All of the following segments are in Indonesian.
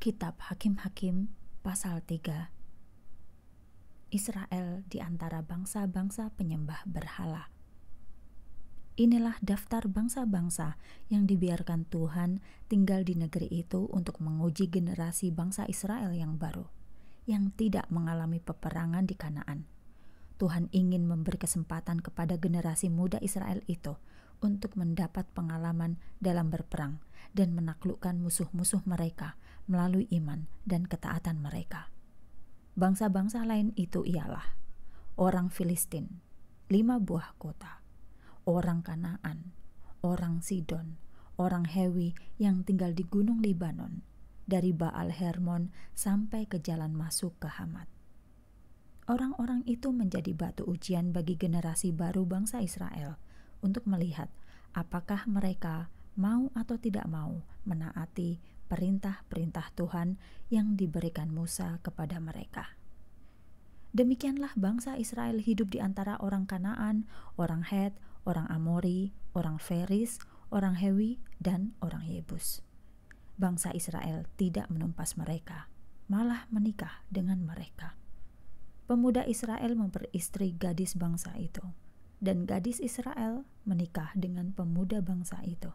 Kitab Hakim-Hakim pasal 3 Israel di antara bangsa-bangsa penyembah berhala Inilah daftar bangsa-bangsa yang dibiarkan Tuhan tinggal di negeri itu untuk menguji generasi bangsa Israel yang baru yang tidak mengalami peperangan di Kanaan. Tuhan ingin memberi kesempatan kepada generasi muda Israel itu untuk mendapat pengalaman dalam berperang dan menaklukkan musuh-musuh mereka melalui iman dan ketaatan mereka. Bangsa-bangsa lain itu ialah orang Filistin, lima buah kota, orang Kanaan, orang Sidon, orang Hewi yang tinggal di Gunung Libanon, dari Baal Hermon sampai ke jalan masuk ke Hamat orang-orang itu menjadi batu ujian bagi generasi baru bangsa Israel untuk melihat apakah mereka mau atau tidak mau menaati perintah-perintah Tuhan yang diberikan Musa kepada mereka. Demikianlah bangsa Israel hidup di antara orang Kanaan, orang Het, orang Amori, orang Feris, orang Hewi, dan orang Yebus. Bangsa Israel tidak menumpas mereka, malah menikah dengan mereka. Pemuda Israel memperistri gadis bangsa itu dan gadis Israel menikah dengan pemuda bangsa itu.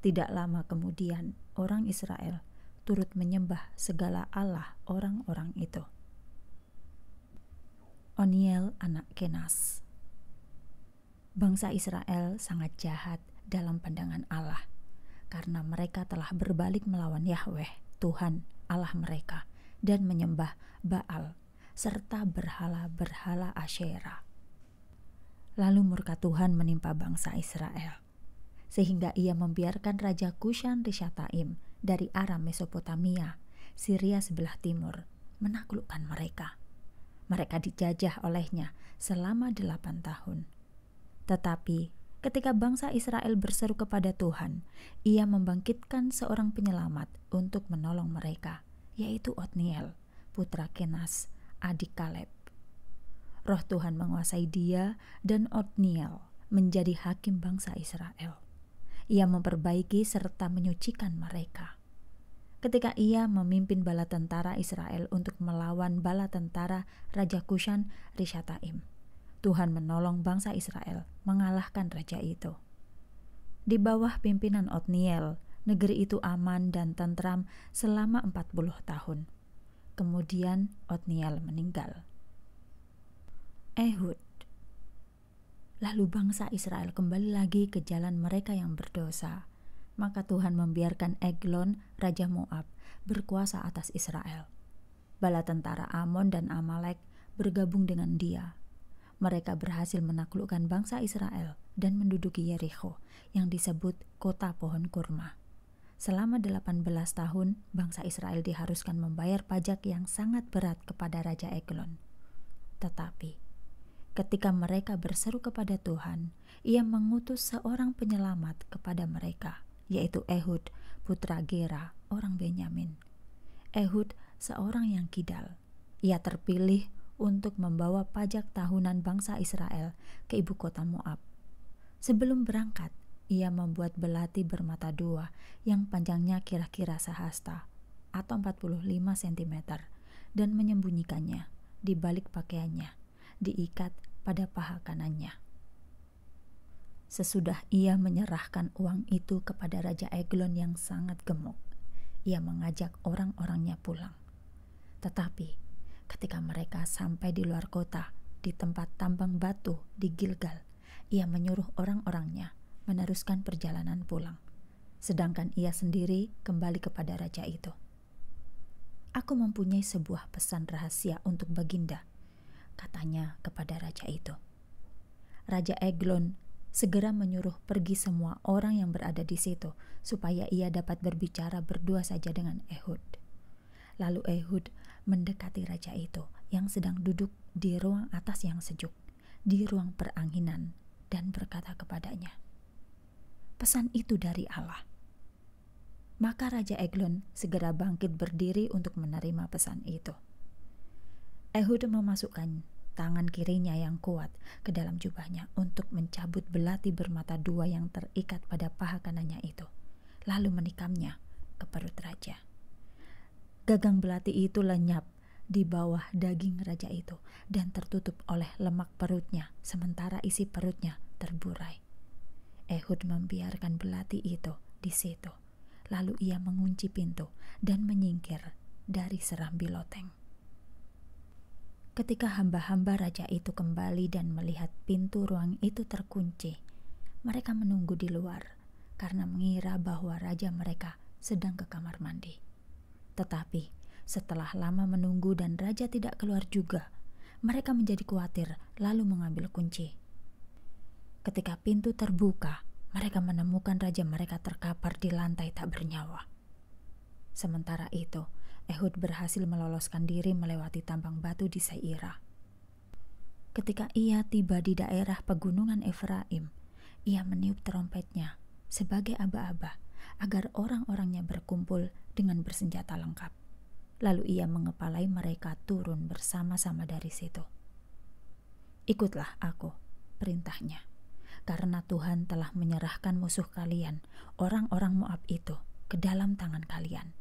Tidak lama kemudian, orang Israel turut menyembah segala Allah orang-orang itu. Oniel anak Kenas Bangsa Israel sangat jahat dalam pandangan Allah karena mereka telah berbalik melawan Yahweh, Tuhan Allah mereka, dan menyembah Baal serta berhala-berhala Asherah. Lalu murka Tuhan menimpa bangsa Israel. Sehingga ia membiarkan Raja Kushan Rishataim dari Aram Mesopotamia, Syria sebelah timur, menaklukkan mereka. Mereka dijajah olehnya selama delapan tahun. Tetapi ketika bangsa Israel berseru kepada Tuhan, ia membangkitkan seorang penyelamat untuk menolong mereka, yaitu Otniel, putra Kenas, adik Kaleb. Roh Tuhan menguasai dia dan Otniel menjadi hakim bangsa Israel. Ia memperbaiki serta menyucikan mereka. Ketika ia memimpin bala tentara Israel untuk melawan bala tentara Raja Kushan Rishataim, Tuhan menolong bangsa Israel mengalahkan raja itu. Di bawah pimpinan Otniel, negeri itu aman dan tentram selama 40 tahun. Kemudian Otniel meninggal. Ehud. Eh, Lalu bangsa Israel kembali lagi ke jalan mereka yang berdosa. Maka Tuhan membiarkan Eglon, raja Moab, berkuasa atas Israel. Bala tentara Amon dan Amalek bergabung dengan dia. Mereka berhasil menaklukkan bangsa Israel dan menduduki Yericho yang disebut kota pohon kurma. Selama 18 tahun, bangsa Israel diharuskan membayar pajak yang sangat berat kepada Raja Eglon. Tetapi, Ketika mereka berseru kepada Tuhan, Ia mengutus seorang penyelamat kepada mereka, yaitu Ehud, putra Gera, orang Benyamin. Ehud, seorang yang kidal. Ia terpilih untuk membawa pajak tahunan bangsa Israel ke ibu kota Moab. Sebelum berangkat, ia membuat belati bermata dua yang panjangnya kira-kira sehasta atau 45 cm dan menyembunyikannya di balik pakaiannya diikat pada paha kanannya. Sesudah ia menyerahkan uang itu kepada Raja Eglon yang sangat gemuk, ia mengajak orang-orangnya pulang. Tetapi ketika mereka sampai di luar kota, di tempat tambang batu di Gilgal, ia menyuruh orang-orangnya meneruskan perjalanan pulang. Sedangkan ia sendiri kembali kepada raja itu. Aku mempunyai sebuah pesan rahasia untuk Baginda, katanya kepada raja itu. Raja Eglon segera menyuruh pergi semua orang yang berada di situ, supaya ia dapat berbicara berdua saja dengan Ehud. Lalu Ehud mendekati raja itu yang sedang duduk di ruang atas yang sejuk, di ruang peranginan, dan berkata kepadanya, "Pesan itu dari Allah." Maka Raja Eglon segera bangkit berdiri untuk menerima pesan itu. Ehud memasukkan tangan kirinya yang kuat ke dalam jubahnya untuk mencabut belati bermata dua yang terikat pada paha kanannya itu, lalu menikamnya ke perut raja. Gagang belati itu lenyap di bawah daging raja itu dan tertutup oleh lemak perutnya, sementara isi perutnya terburai. Ehud membiarkan belati itu di situ, lalu ia mengunci pintu dan menyingkir dari serambi loteng. Ketika hamba-hamba raja itu kembali dan melihat pintu ruang itu terkunci, mereka menunggu di luar karena mengira bahwa raja mereka sedang ke kamar mandi. Tetapi setelah lama menunggu dan raja tidak keluar juga, mereka menjadi khawatir lalu mengambil kunci. Ketika pintu terbuka, mereka menemukan raja mereka terkapar di lantai tak bernyawa. Sementara itu, Ehud berhasil meloloskan diri melewati tambang batu di Seira. Ketika ia tiba di daerah pegunungan Efraim, ia meniup trompetnya sebagai aba-aba agar orang-orangnya berkumpul dengan bersenjata lengkap. Lalu ia mengepalai mereka turun bersama-sama dari situ. Ikutlah aku, perintahnya, karena Tuhan telah menyerahkan musuh kalian, orang-orang Moab itu, ke dalam tangan kalian.'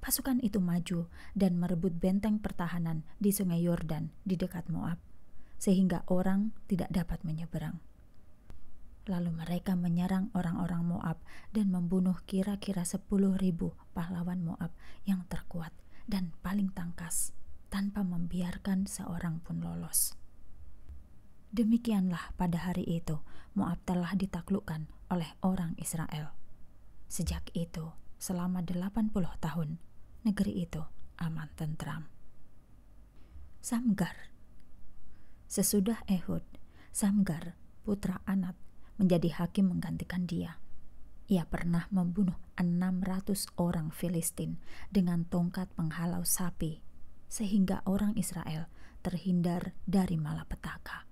pasukan itu maju dan merebut benteng pertahanan di Sungai Yordan di dekat Moab, sehingga orang tidak dapat menyeberang. Lalu mereka menyerang orang-orang Moab dan membunuh kira-kira sepuluh ribu pahlawan Moab yang terkuat dan paling tangkas, tanpa membiarkan seorang pun lolos. Demikianlah pada hari itu Moab telah ditaklukkan oleh orang Israel. Sejak itu, selama delapan puluh tahun, negeri itu aman tentram. Samgar Sesudah Ehud, Samgar, putra Anat, menjadi hakim menggantikan dia. Ia pernah membunuh 600 orang Filistin dengan tongkat penghalau sapi, sehingga orang Israel terhindar dari malapetaka.